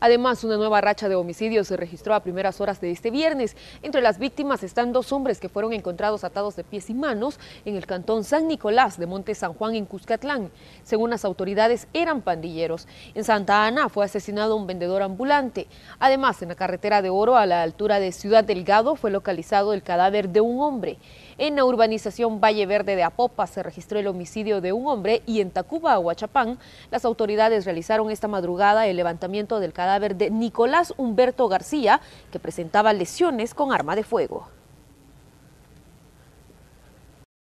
Además, una nueva racha de homicidios se registró a primeras horas de este viernes. Entre las víctimas están dos hombres que fueron encontrados atados de pies y manos en el cantón San Nicolás de Monte San Juan en Cuscatlán. Según las autoridades, eran pandilleros. En Santa Ana fue asesinado un vendedor ambulante. Además, en la carretera de Oro, a la altura de Ciudad Delgado, fue localizado el cadáver de un hombre. En la urbanización Valle Verde de Apopa se registró el homicidio de un hombre y en Tacuba, Huachapán, las autoridades realizaron esta madrugada el levantamiento del cadáver de Nicolás Humberto García, que presentaba lesiones con arma de fuego.